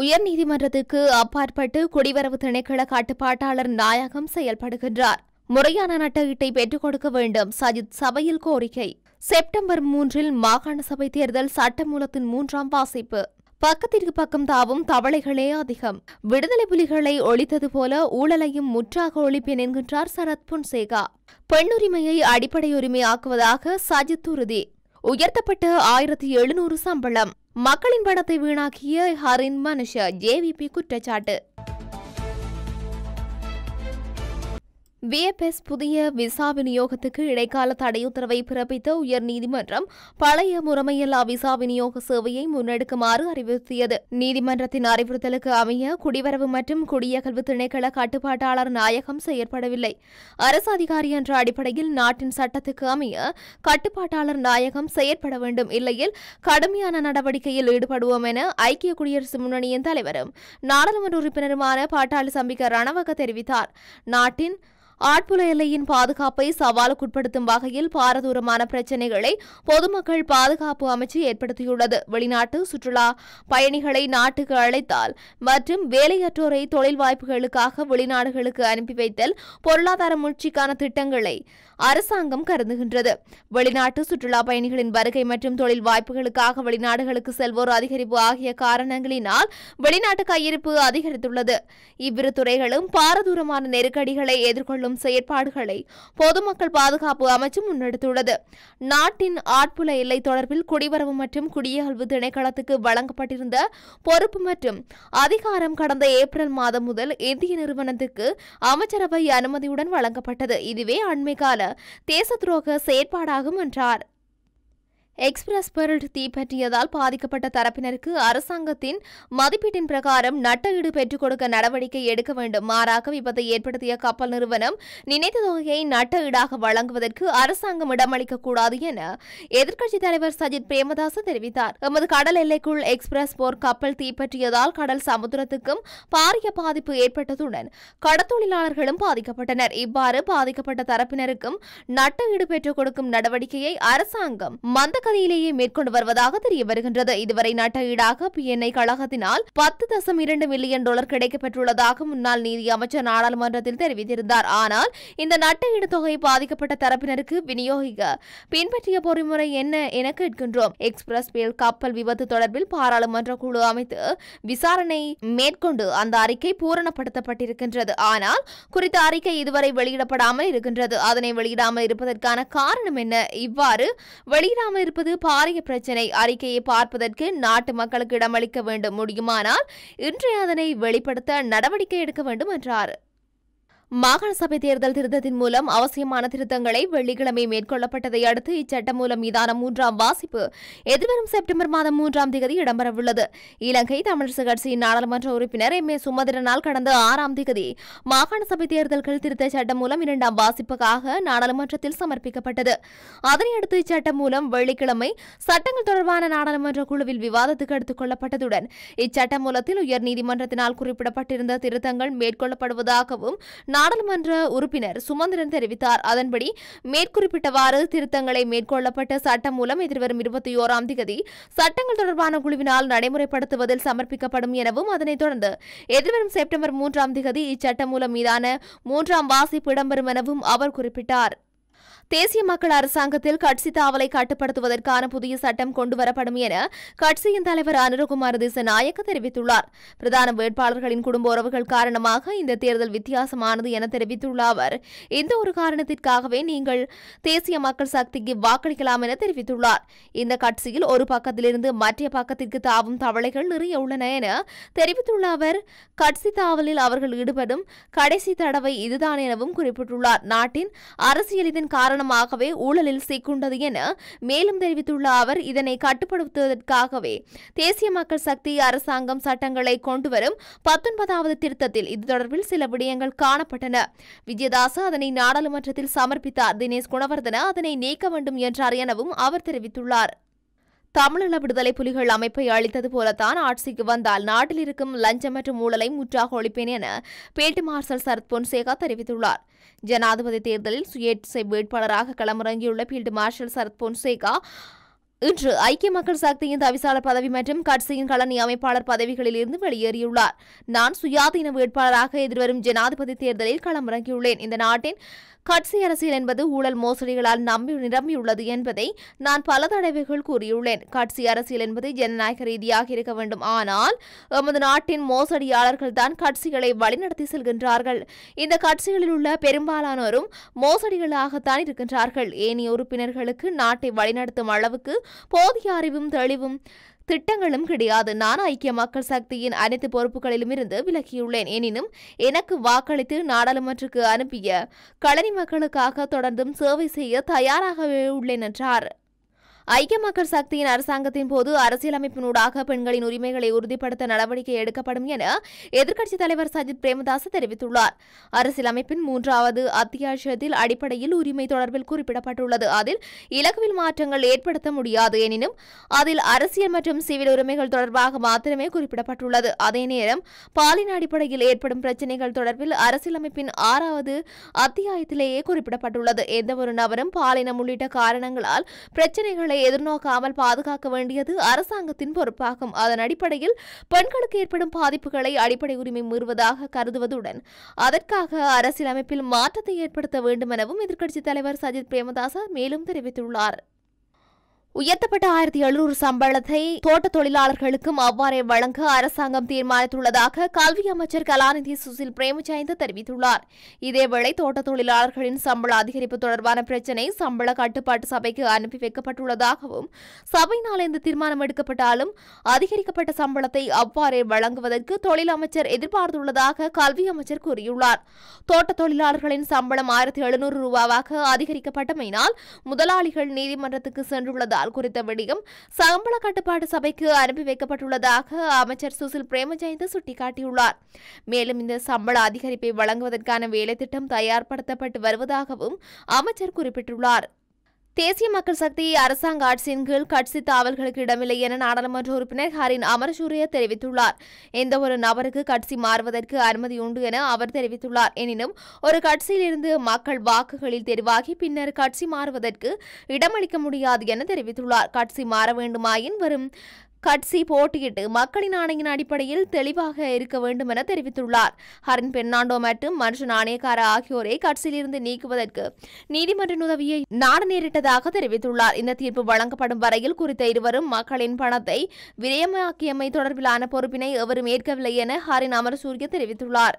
உயர்நீதிமன்றத்துக்கு அப்பாற்பட்டு குடிவரவு திணைக்கள கட்டுப்பாட்டாளர் நாயகம் செயல்படுகின்றார் முறையான நட்டஈட்டை பெற்றுக் கொடுக்க வேண்டும் சஜித் சபையில் கோரிக்கை செப்டம்பர் மூன்றில் மாகாண சபை தேர்தல் சட்டமூலத்தின் மூன்றாம் வாசிப்பு பக்கத்திற்கு பக்கம் தாவும் தவளைகளே அதிகம் விடுதலை புலிகளை ஒழித்தது போல ஊழலையும் முற்றாக ஒழிப்பேன் என்கின்றார் சரத் பொன்சேகா பெண்ணுரிமையை அடிப்படை உரிமையாக்குவதாக சஜித் உறுதி உயர்த்தப்பட்ட ஆயிரத்தி எழுநூறு சம்பளம் மக்களின் பணத்தை வீணாக்கிய ஹரின் மனுஷா ஜேவிபி குற்றச்சாட்டு விஎப்எஸ் புதிய விசா விநியோகத்துக்கு இடைக்கால தடையுத்தரவை பிறப்பித்த உயர்நீதிமன்றம் பழைய முறைமையில்லா விசா விநியோக சேவையை முன்னெடுக்குமாறு அறிவுறுத்தியது நீதிமன்றத்தின் அறிவுறுத்தலுக்கு அமைய குடிவரவு மற்றும் குடியகல்வு திணைக்கள கட்டுப்பாட்டாளர் நாயகம் செயற்படவில்லை அரசு அதிகாரி என்ற அடிப்படையில் நாட்டின் சட்டத்துக்கு அமைய கட்டுப்பாட்டாளர் நாயகம் செயற்பட வேண்டும் இல்லையில் கடுமையான நடவடிக்கையில் ஈடுபடுவோம் என ஐக்கிய குடியரசு முன்னணியின் தலைவரும் நாடாளுமன்ற உறுப்பினருமான பாட்டாளி சம்பிக்க ரணவக தெரிவித்தார் நாட்டின் ஆட்புல எல்லையின் பாதுகாப்பை சவாலுக்குட்படுத்தும் வகையில் பாரதூரமான பிரச்சினைகளை பொதுமக்கள் பாதுகாப்பு அமைச்சு ஏற்படுத்தியுள்ளது வெளிநாட்டு சுற்றுலா பயணிகளை நாட்டுக்கு அழைத்தால் மற்றும் வேலையற்றோரை தொழில் வாய்ப்புகளுக்காக வெளிநாடுகளுக்கு அனுப்பி வைத்தல் பொருளாதார முயற்சிக்கான திட்டங்களை அரசாங்கம் கருதுகின்றது வெளிநாட்டு சுற்றுலா பயணிகளின் வருகை மற்றும் தொழில் வாய்ப்புகளுக்காக வெளிநாடுகளுக்கு செல்வோர் அதிகரிப்பு ஆகிய காரணங்களினால் வெளிநாட்டு கையிருப்பு அதிகரித்துள்ளது இவ்விரு துறைகளும் பாரதூரமான நெருக்கடிகளை எதிர்கொள்ளும் செயற்பாடுகளை பொதுமக்கள் பாதுகாப்பு அமைச்சு முன்னெடுத்துள்ளது நாட்டின் ஆட்புல எல்லை தொடர்பில் குடிவரவு மற்றும் குடியகழ்வு திணைக்களத்துக்கு வழங்கப்பட்டிருந்த பொறுப்பு மற்றும் அதிகாரம் கடந்த ஏப்ரல் மாதம் முதல் இந்திய நிறுவனத்துக்கு அமைச்சரவை அனுமதியுடன் வழங்கப்பட்டது இதுவே அண்மை கால தேச துரோக செயற்பாடாகும் என்றார் எக்ஸ்பிரஸ் பெரில்ட் தீப்பற்றியதால் பாதிக்கப்பட்ட தரப்பினருக்கு அரசாங்கத்தின் மதிப்பீட்டின் பிரகாரம் ஈடு பெற்றுக் கொடுக்க நடவடிக்கை எடுக்க வேண்டும் மாறாக விபத்தை ஏற்படுத்திய கப்பல் நிறுவனம் நினைத்த தொகையை நட்ட ஈடாக வழங்குவதற்கு அரசாங்கம் இடமளிக்கக்கூடாது என எதிர்க்கட்சித் தலைவர் சஜித் பிரேமதாச தெரிவித்தார் எமது கடல் எல்லைக்குள் எக்ஸ்பிரஸ் போர் கப்பல் தீப்பற்றியதால் கடல் சமுத்திரத்துக்கும் பாரிய பாதிப்பு ஏற்பட்டதுடன் கடத்தொழிலாளர்களும் பாதிக்கப்பட்டனர் இவ்வாறு பாதிக்கப்பட்ட தரப்பினருக்கும் நட்ட ஈடு பெற்றுக் கொடுக்கும் நடவடிக்கையை அரசாங்கம் மந்த நோக்கத்திலேயே மேற்கொண்டு வருவதாக தெரிய வருகின்றது இதுவரை நட்ட ஈடாக பிஎன்ஐ கழகத்தினால் பத்து தசம் இரண்டு மில்லியன் டாலர் கிடைக்கப்பட்டுள்ளதாக முன்னாள் நீதி அமைச்சர் நாடாளுமன்றத்தில் தெரிவித்திருந்தார் ஆனால் இந்த நட்ட ஈடு தொகை பாதிக்கப்பட்ட தரப்பினருக்கு விநியோகிக்க பின்பற்றிய பொறிமுறை என்ன என கேட்கின்றோம் எக்ஸ்பிரஸ் பேல் கப்பல் விபத்து தொடர்பில் பாராளுமன்ற குழு அமைத்து விசாரணை மேற்கொண்டு அந்த அறிக்கை பூரணப்படுத்தப்பட்டிருக்கின்றது ஆனால் குறித்த அறிக்கை இதுவரை வெளியிடப்படாமல் இருக்கின்றது அதனை வெளியிடாமல் இருப்பதற்கான காரணம் என்ன இவ்வாறு வெளியிடாமல் இருப்பது இருப்பது பாரிய பிரச்சினை அறிக்கையை பார்ப்பதற்கு நாட்டு மக்களுக்கு இடமளிக்க வேண்டும் முடியுமானால் இன்றைய அதனை வெளிப்படுத்த நடவடிக்கை எடுக்க வேண்டும் என்றார் மாகாண சபை தேர்தல் திருத்தத்தின் மூலம் அவசியமான திருத்தங்களை வெள்ளிக்கிழமை மேற்கொள்ளப்பட்டதை அடுத்து இச்சட்டம் மூலம் மீதான மூன்றாம் வாசிப்பு எதிர்வரும் செப்டம்பர் மாதம் மூன்றாம் தேதி இடம்பெறவுள்ளது இலங்கை தமிழக கட்சியின் நாடாளுமன்ற உறுப்பினர் எம் ஏ சுமதிரனால் கடந்த ஆறாம் தேதி மாகாண சபை தேர்தல்கள் திருத்த சட்டம் மூலம் இரண்டாம் வாசிப்புக்காக நாடாளுமன்றத்தில் சமர்ப்பிக்கப்பட்டது அதனையடுத்து இச்சட்டம் மூலம் வெள்ளிக்கிழமை சட்டங்கள் தொடர்பான நாடாளுமன்ற குழுவில் விவாதத்துக்கு எடுத்துக் கொள்ளப்பட்டதுடன் இச்சட்ட மூலத்தில் உயர்நீதிமன்றத்தினால் குறிப்பிடப்பட்டிருந்த திருத்தங்கள் மேற்கொள்ளப்படுவதாகவும் நாடாளுமன்ற உறுப்பினர் சுமந்திரன் தெரிவித்தார் அதன்படி மேற்குறிப்பிட்டவாறு திருத்தங்களை மேற்கொள்ளப்பட்ட சட்டம் மூலம் எதிர்வரும் இருபத்தி ஓராம் திகதி சட்டங்கள் தொடர்பான குழுவினால் நடைமுறைப்படுத்துவதில் சமர்ப்பிக்கப்படும் எனவும் அதனைத் தொடர்ந்து எதிர்வரும் செப்டம்பர் மூன்றாம் திகதி இச்சட்டம் மூலம் மீதான மூன்றாம் வாசிப்பு இடம்பெறும் எனவும் அவர் குறிப்பிட்டார் தேசிய மக்கள் அரசாங்கத்தில் கட்சி தாவலை கட்டுப்படுத்துவதற்கான புதிய சட்டம் கொண்டுவரப்படும் என கட்சியின் தலைவர் அனுரகுமார் திசநாயக்க தெரிவித்துள்ளார் பிரதான வேட்பாளர்களின் குடும்ப உறவுகள் காரணமாக இந்த தேர்தல் வித்தியாசமானது என தெரிவித்துள்ள அவர் இந்த ஒரு காரணத்திற்காகவே நீங்கள் தேசிய மக்கள் சக்திக்கு வாக்களிக்கலாம் என தெரிவித்துள்ளார் இந்த கட்சியில் ஒரு பக்கத்திலிருந்து மற்ற பக்கத்திற்கு தாவும் தவளைகள் நிறைய உள்ளன என தெரிவித்துள்ள அவர் கட்சி தாவலில் அவர்கள் ஈடுபடும் கடைசி தடவை இதுதான் எனவும் குறிப்பிட்டுள்ளார் நாட்டின் அரசியல் இதன் காரணம் காரணமாகவே ஊழலில் சிக்குண்டது என மேலும் தெரிவித்துள்ள அவர் இதனை கட்டுப்படுத்துவதற்காகவே தேசிய மக்கள் சக்தி அரசாங்கம் சட்டங்களை கொண்டுவரும் பத்தொன்பதாவது திருத்தத்தில் இது தொடர்பில் சில விடயங்கள் காணப்பட்டன விஜயதாச அதனை நாடாளுமன்றத்தில் சமர்ப்பித்தார் தினேஷ் குணவர்தன அதனை நீக்க வேண்டும் என்றார் எனவும் அவர் தெரிவித்துள்ளார் தமிழீழ விடுதலை புலிகள் அமைப்பை அளித்தது போலத்தான் ஆட்சிக்கு வந்தால் நாட்டில் இருக்கும் லஞ்சம் மற்றும் ஊழலை முற்றாக ஒழிப்பேன் என பேட்டு மார்ஷல் சரத் பொன்சேகா தெரிவித்துள்ளார் ஜனாதிபதி தேர்தலில் சுயேட்சை வேட்பாளராக களமிறங்கியுள்ள பீல்டு மார்ஷல் சரத் பொன்சேகா இன்று ஐக்கிய மக்கள் சக்தியின் தவிசாளர் பதவி மற்றும் கட்சியின் களனி அமைப்பாளர் பதவிகளில் இருந்து வெளியேறியுள்ளார் நான் சுயாதீன வேட்பாளராக எதிர்வரும் ஜனாதிபதி தேர்தலில் களமிறங்கியுள்ளேன் இந்த நாட்டின் கட்சி அரசியல் என்பது ஊழல் மோசடிகளால் நம்பி நிரம்பியுள்ளது என்பதை நான் பல தடவைகள் கூறியுள்ளேன் கட்சி அரசியல் என்பது ஜனநாயக ரீதியாக இருக்க வேண்டும் ஆனால் எமது நாட்டின் மோசடியாளர்கள் தான் கட்சிகளை வழிநடத்தி செல்கின்றார்கள் இந்த கட்சிகளில் உள்ள பெரும்பாலானோரும் மோசடிகளாகத்தான் இருக்கின்றார்கள் ஏனைய உறுப்பினர்களுக்கு நாட்டை வழிநடத்தும் அளவுக்கு போதிய அறிவும் தெளிவும் திட்டங்களும் கிடையாது நான் ஐக்கிய மக்கள் சக்தியின் அனைத்து பொறுப்புகளிலும் இருந்து விலகியுள்ளேன் எனினும் எனக்கு வாக்களித்து நாடாளுமன்றத்துக்கு அனுப்பிய களனி மக்களுக்காக தொடர்ந்தும் சேவை செய்ய தயாராகவே உள்ளேன் என்றார் ஐக்கிய மக்கள் சக்தியின் அரசாங்கத்தின் போது அரசியலமைப்பினூடாக பெண்களின் உரிமைகளை உறுதிப்படுத்த நடவடிக்கை எடுக்கப்படும் என எதிர்க்கட்சித் தலைவர் சஜித் பிரேமதாஸ் தெரிவித்துள்ளார் அரசியலமைப்பின் மூன்றாவது அத்தியாட்சியத்தில் அடிப்படையில் உரிமை தொடர்பில் குறிப்பிடப்பட்டுள்ளது அதில் இலகுவில் மாற்றங்கள் ஏற்படுத்த முடியாது எனினும் அதில் அரசியல் மற்றும் சிவில் உரிமைகள் தொடர்பாக மாத்திரமே குறிப்பிடப்பட்டுள்ளது அதே நேரம் பாலின அடிப்படையில் ஏற்படும் பிரச்சினைகள் தொடர்பில் அரசியலமைப்பின் ஆறாவது அத்தியாயத்திலேயே குறிப்பிடப்பட்டுள்ளது எந்தவொரு நபரும் பாலினம் உள்ளிட்ட காரணங்களால் பிரச்சினைகள் பெண்களை எதிர்நோக்காமல் பாதுகாக்க வேண்டியது அரசாங்கத்தின் பொறுப்பாகும் அதன் அடிப்படையில் பெண்களுக்கு ஏற்படும் பாதிப்புகளை அடிப்படை உரிமை மீறுவதாக கருதுவதுடன் அதற்காக அரசியலமைப்பில் மாற்றத்தை ஏற்படுத்த வேண்டும் எனவும் எதிர்க்கட்சித் தலைவர் சஜித் பிரேமதாச மேலும் தெரிவித்துள்ளார் உயர்த்தப்பட்ட ஆயிரத்தி எழுநூறு சம்பளத்தை தோட்ட தொழிலாளர்களுக்கும் அவ்வாறே வழங்க அரசாங்கம் தீர்மானித்துள்ளதாக கல்வி அமைச்சர் கலாநிதி சுசில் பிரேமஜயந்த் தெரிவித்துள்ளார் இதேவேளை தோட்ட தொழிலாளர்களின் சம்பள அதிகரிப்பு தொடர்பான பிரச்சினை சம்பள கட்டுப்பாட்டு சபைக்கு அனுப்பி வைக்கப்பட்டுள்ளதாகவும் சபையினால் இந்த தீர்மானம் எடுக்கப்பட்டாலும் அதிகரிக்கப்பட்ட சம்பளத்தை அவ்வாறே வழங்குவதற்கு தொழில் அமைச்சர் எதிர்பார்த்துள்ளதாக கல்வி அமைச்சர் கூறியுள்ளார் தோட்ட தொழிலாளர்களின் சம்பளம் ஆயிரத்தி எழுநூறு ரூபாவாக அதிகரிக்கப்பட்டமையினால் முதலாளிகள் நீதிமன்றத்துக்கு சென்றுள்ளதாக இருப்பதால் குறித்த விடயம் சம்பள கட்டுப்பாடு சபைக்கு அனுப்பி வைக்கப்பட்டுள்ளதாக அமைச்சர் சுசில் பிரேமஜயந்த் சுட்டிக்காட்டியுள்ளார் மேலும் இந்த சம்பள அதிகரிப்பை வழங்குவதற்கான வேலைத்திட்டம் தயார்படுத்தப்பட்டு வருவதாகவும் அமைச்சர் குறிப்பிட்டுள்ளார் தேசிய மக்கள் சக்தி அரசாங்க ஆட்சியின் கீழ் கட்சி தாவல்களுக்கு இடமில்லை என நாடாளுமன்ற உறுப்பினர் ஹரின் அமரசூரிய தெரிவித்துள்ளார் எந்த ஒரு நபருக்கு கட்சி மாறுவதற்கு அனுமதி உண்டு என அவர் தெரிவித்துள்ளார் எனினும் ஒரு கட்சியிலிருந்து மக்கள் வாக்குகளில் தெரிவாகி பின்னர் கட்சி மாறுவதற்கு இடமளிக்க முடியாது என தெரிவித்துள்ளார் கட்சி மாற வேண்டுமாயின் வரும் கட்சி போட்டியிட்டு மக்களின் ஆணையின் அடிப்படையில் தெளிவாக இருக்க வேண்டும் என தெரிவித்துள்ளார் ஹரின் பெர்னாண்டோ மற்றும் மனுஷன் ஆணையக்கார ஆகியோரை கட்சியிலிருந்து நீக்குவதற்கு நீதிமன்ற உதவியை நாட நேரிட்டதாக தெரிவித்துள்ளார் இந்த தீர்ப்பு வழங்கப்படும் வரையில் குறித்த இருவரும் மக்களின் பணத்தை விரயமாக்கியமை தொடர்பிலான பொறுப்பினை எவரும் ஏற்கவில்லை என ஹரின் அமரசூரிய தெரிவித்துள்ளார்